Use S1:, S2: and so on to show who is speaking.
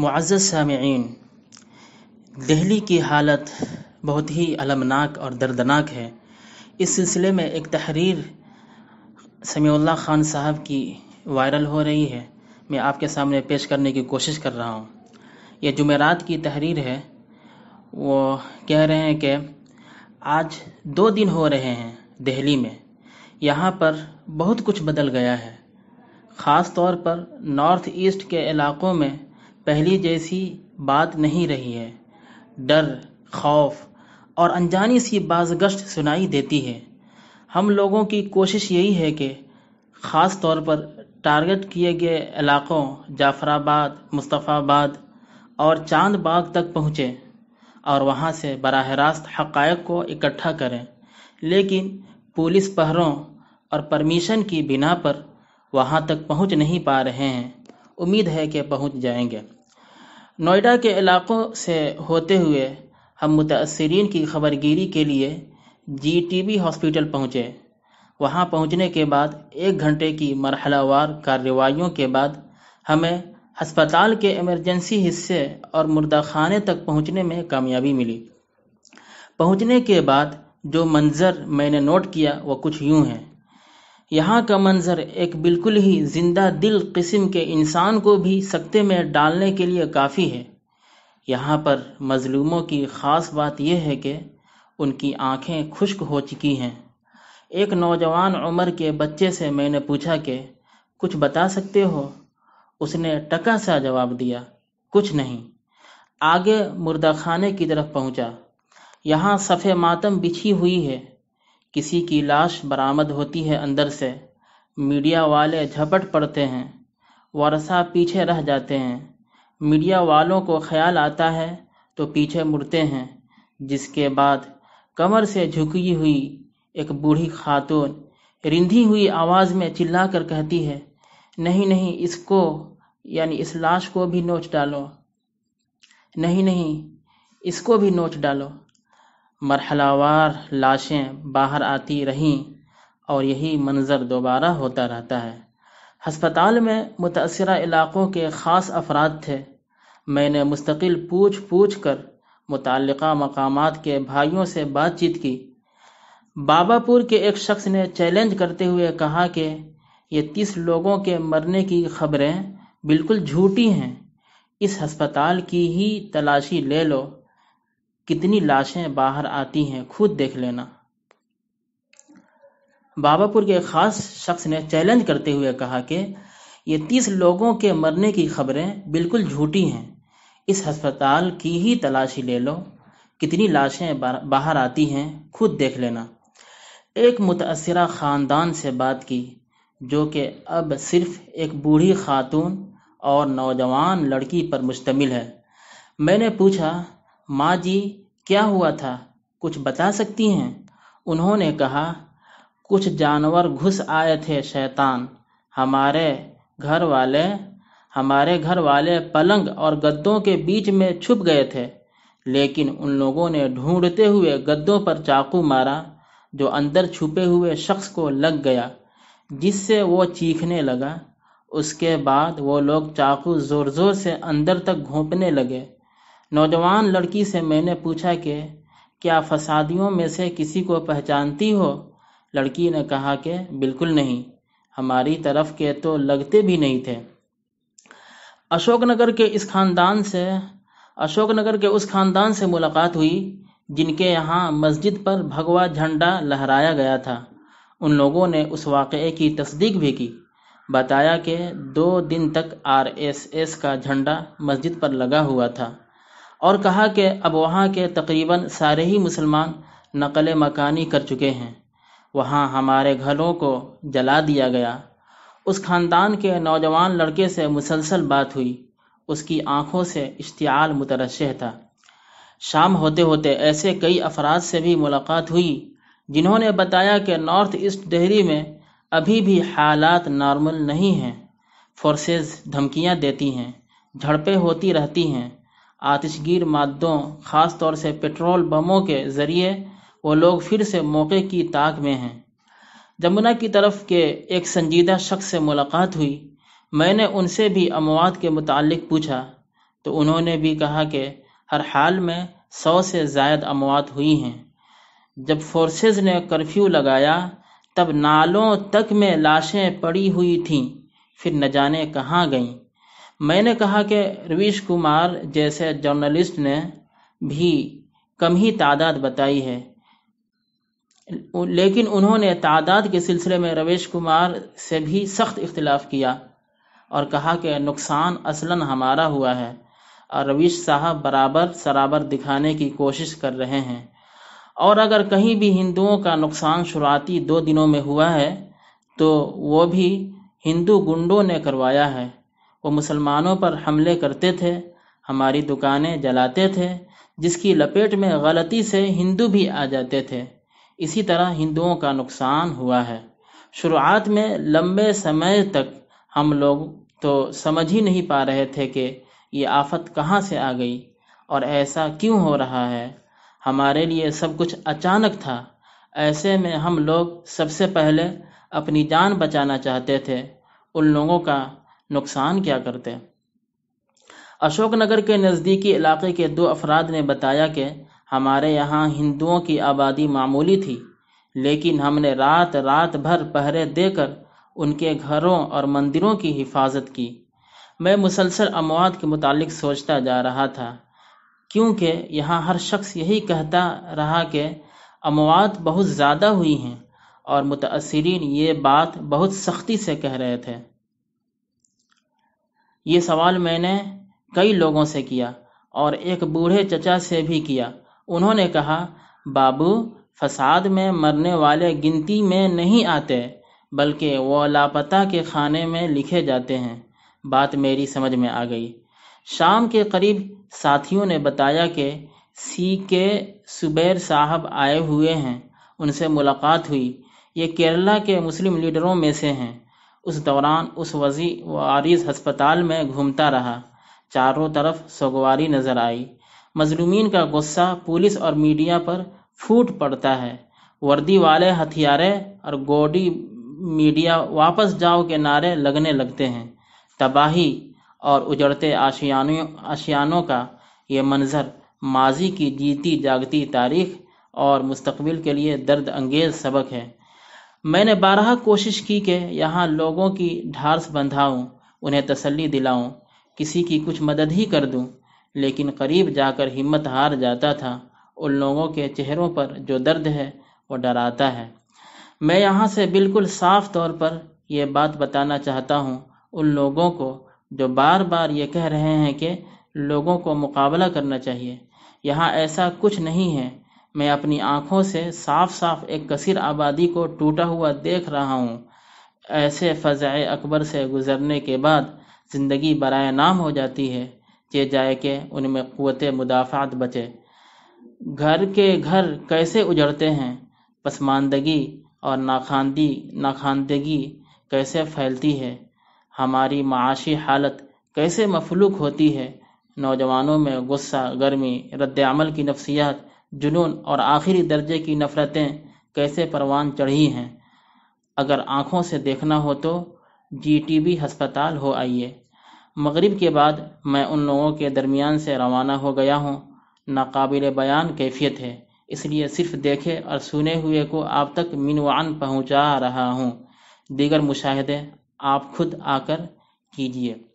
S1: معزز سامعین دہلی کی حالت بہت ہی علمناک اور دردناک ہے اس سلسلے میں ایک تحریر سمیع اللہ خان صاحب کی وائرل ہو رہی ہے میں آپ کے سامنے پیش کرنے کی کوشش کر رہا ہوں یہ جمعرات کی تحریر ہے وہ کہہ رہے ہیں کہ آج دو دن ہو رہے ہیں دہلی میں یہاں پر بہت کچھ بدل گیا ہے خاص طور پر نارتھ ایسٹ کے علاقوں میں پہلی جیسی بات نہیں رہی ہے ڈر خوف اور انجانی سی بازگشت سنائی دیتی ہے ہم لوگوں کی کوشش یہی ہے کہ خاص طور پر ٹارگٹ کیے گئے علاقوں جعفر آباد مصطفیٰ آباد اور چاند باغ تک پہنچیں اور وہاں سے براہ راست حقائق کو اکٹھا کریں لیکن پولیس پہروں اور پرمیشن کی بنا پر وہاں تک پہنچ نہیں پا رہے ہیں امید ہے کہ پہنچ جائیں گے نوئیڈا کے علاقوں سے ہوتے ہوئے ہم متاثرین کی خبر گیری کے لیے جی ٹی بی ہاسپٹل پہنچے وہاں پہنچنے کے بعد ایک گھنٹے کی مرحلہ وار کارروائیوں کے بعد ہمیں ہسپتال کے ایمرجنسی حصے اور مردہ خانے تک پہنچنے میں کامیابی ملی پہنچنے کے بعد جو منظر میں نے نوٹ کیا وہ کچھ یوں ہیں یہاں کا منظر ایک بالکل ہی زندہ دل قسم کے انسان کو بھی سکتے میں ڈالنے کے لیے کافی ہے یہاں پر مظلوموں کی خاص بات یہ ہے کہ ان کی آنکھیں خشک ہو چکی ہیں ایک نوجوان عمر کے بچے سے میں نے پوچھا کہ کچھ بتا سکتے ہو اس نے ٹکا سا جواب دیا کچھ نہیں آگے مردہ خانے کی طرف پہنچا یہاں صفے ماتم بچھی ہوئی ہے کسی کی لاش برآمد ہوتی ہے اندر سے میڈیا والے جھپٹ پڑتے ہیں ورثہ پیچھے رہ جاتے ہیں میڈیا والوں کو خیال آتا ہے تو پیچھے مڑتے ہیں جس کے بعد کمر سے جھکی ہوئی ایک بوڑھی خاتون رندھی ہوئی آواز میں چلا کر کہتی ہے نہیں نہیں اس کو یعنی اس لاش کو بھی نوچ ڈالو نہیں نہیں اس کو بھی نوچ ڈالو مرحلہ وار لاشیں باہر آتی رہیں اور یہی منظر دوبارہ ہوتا رہتا ہے ہسپتال میں متاثرہ علاقوں کے خاص افراد تھے میں نے مستقل پوچھ پوچھ کر متعلقہ مقامات کے بھائیوں سے بات چیت کی بابا پور کے ایک شخص نے چیلنج کرتے ہوئے کہا کہ یہ تیس لوگوں کے مرنے کی خبریں بالکل جھوٹی ہیں اس ہسپتال کی ہی تلاشی لے لو کتنی لاشیں باہر آتی ہیں خود دیکھ لینا بابا پور کے خاص شخص نے چیلنج کرتے ہوئے کہا کہ یہ تیس لوگوں کے مرنے کی خبریں بالکل جھوٹی ہیں اس ہسپتال کی ہی تلاشی لے لو کتنی لاشیں باہر آتی ہیں خود دیکھ لینا ایک متاثرہ خاندان سے بات کی جو کہ اب صرف ایک بوڑھی خاتون اور نوجوان لڑکی پر مشتمل ہے میں نے پوچھا ماں جی کیا ہوا تھا کچھ بتا سکتی ہیں انہوں نے کہا کچھ جانور گھس آئے تھے شیطان ہمارے گھر والے ہمارے گھر والے پلنگ اور گدوں کے بیچ میں چھپ گئے تھے لیکن ان لوگوں نے ڈھونڈتے ہوئے گدوں پر چاقو مارا جو اندر چھپے ہوئے شخص کو لگ گیا جس سے وہ چیخنے لگا اس کے بعد وہ لوگ چاقو زور زور سے اندر تک گھونپنے لگے نوجوان لڑکی سے میں نے پوچھا کہ کیا فسادیوں میں سے کسی کو پہچانتی ہو لڑکی نے کہا کہ بالکل نہیں ہماری طرف کے تو لگتے بھی نہیں تھے اشوک نگر کے اس خاندان سے اشوک نگر کے اس خاندان سے ملاقات ہوئی جن کے یہاں مسجد پر بھگوا جھنڈا لہرایا گیا تھا ان لوگوں نے اس واقعے کی تصدیق بھی کی بتایا کہ دو دن تک آر ایس ایس کا جھنڈا مسجد پر لگا ہوا تھا اور کہا کہ اب وہاں کے تقریباً سارے ہی مسلمان نقل مکانی کر چکے ہیں وہاں ہمارے گھروں کو جلا دیا گیا اس خاندان کے نوجوان لڑکے سے مسلسل بات ہوئی اس کی آنکھوں سے اشتعال مترشہ تھا شام ہوتے ہوتے ایسے کئی افراد سے بھی ملاقات ہوئی جنہوں نے بتایا کہ نارتھ ایسٹ دہلی میں ابھی بھی حالات نارمل نہیں ہیں فورسز دھمکیاں دیتی ہیں جھڑپیں ہوتی رہتی ہیں آتش گیر مادوں خاص طور سے پیٹرول بموں کے ذریعے وہ لوگ پھر سے موقع کی تاک میں ہیں جمنا کی طرف کے ایک سنجیدہ شخص سے ملاقات ہوئی میں نے ان سے بھی اموات کے متعلق پوچھا تو انہوں نے بھی کہا کہ ہر حال میں سو سے زائد اموات ہوئی ہیں جب فورسز نے کرفیو لگایا تب نالوں تک میں لاشیں پڑی ہوئی تھیں پھر نہ جانے کہاں گئیں میں نے کہا کہ رویش کمار جیسے جرنلسٹ نے بھی کم ہی تعداد بتائی ہے لیکن انہوں نے تعداد کے سلسلے میں رویش کمار سے بھی سخت اختلاف کیا اور کہا کہ نقصان اصلا ہمارا ہوا ہے اور رویش صاحب برابر سرابر دکھانے کی کوشش کر رہے ہیں اور اگر کہیں بھی ہندوؤں کا نقصان شروعاتی دو دنوں میں ہوا ہے تو وہ بھی ہندو گنڈوں نے کروایا ہے وہ مسلمانوں پر حملے کرتے تھے ہماری دکانیں جلاتے تھے جس کی لپیٹ میں غلطی سے ہندو بھی آ جاتے تھے اسی طرح ہندوؤں کا نقصان ہوا ہے شروعات میں لمبے سمے تک ہم لوگ تو سمجھ ہی نہیں پا رہے تھے کہ یہ آفت کہاں سے آ گئی اور ایسا کیوں ہو رہا ہے ہمارے لیے سب کچھ اچانک تھا ایسے میں ہم لوگ سب سے پہلے اپنی جان بچانا چاہتے تھے ان لوگوں کا نقصان کیا کرتے اشوک نگر کے نزدیکی علاقے کے دو افراد نے بتایا کہ ہمارے یہاں ہندوؤں کی آبادی معمولی تھی لیکن ہم نے رات رات بھر پہرے دے کر ان کے گھروں اور مندروں کی حفاظت کی میں مسلسل اموات کے متعلق سوچتا جا رہا تھا کیونکہ یہاں ہر شخص یہی کہتا رہا کہ اموات بہت زیادہ ہوئی ہیں اور متاثرین یہ بات بہت سختی سے کہہ رہے تھے یہ سوال میں نے کئی لوگوں سے کیا اور ایک بوڑھے چچا سے بھی کیا انہوں نے کہا بابو فساد میں مرنے والے گنتی میں نہیں آتے بلکہ وہ لاپتہ کے خانے میں لکھے جاتے ہیں بات میری سمجھ میں آ گئی شام کے قریب ساتھیوں نے بتایا کہ سی کے سبیر صاحب آئے ہوئے ہیں ان سے ملاقات ہوئی یہ کیرلا کے مسلم لیڈروں میں سے ہیں اس دوران اس وزی و عارض ہسپتال میں گھومتا رہا چاروں طرف سوگواری نظر آئی مظلومین کا غصہ پولیس اور میڈیا پر پھوٹ پڑتا ہے وردی والے ہتھیارے اور گوڈی میڈیا واپس جاؤ کے نعرے لگنے لگتے ہیں تباہی اور اجڑتے آشیانوں کا یہ منظر ماضی کی جیتی جاگتی تاریخ اور مستقبل کے لیے درد انگیز سبق ہے میں نے بارہ کوشش کی کہ یہاں لوگوں کی ڈھارس بندھاؤں انہیں تسلی دلاؤں کسی کی کچھ مدد ہی کر دوں لیکن قریب جا کر ہمت ہار جاتا تھا ان لوگوں کے چہروں پر جو درد ہے وہ ڈراتا ہے میں یہاں سے بالکل صاف طور پر یہ بات بتانا چاہتا ہوں ان لوگوں کو جو بار بار یہ کہہ رہے ہیں کہ لوگوں کو مقابلہ کرنا چاہیے یہاں ایسا کچھ نہیں ہے میں اپنی آنکھوں سے صاف صاف ایک کثیر آبادی کو ٹوٹا ہوا دیکھ رہا ہوں ایسے فضع اکبر سے گزرنے کے بعد زندگی برائے نام ہو جاتی ہے یہ جائے کہ ان میں قوت مدافعت بچے گھر کے گھر کیسے اجڑتے ہیں پسماندگی اور ناخاندی ناخاندگی کیسے پھیلتی ہے ہماری معاشی حالت کیسے مفلوک ہوتی ہے نوجوانوں میں غصہ گرمی رد عمل کی نفسیات جنون اور آخری درجے کی نفرتیں کیسے پروان چڑھی ہیں اگر آنکھوں سے دیکھنا ہو تو جی ٹی بی ہسپتال ہو آئیے مغرب کے بعد میں ان لوگوں کے درمیان سے روانہ ہو گیا ہوں ناقابل بیان کیفیت ہے اس لیے صرف دیکھے اور سنے ہوئے کو آپ تک منوان پہنچا رہا ہوں دیگر مشاہدے آپ خود آ کر کیجیے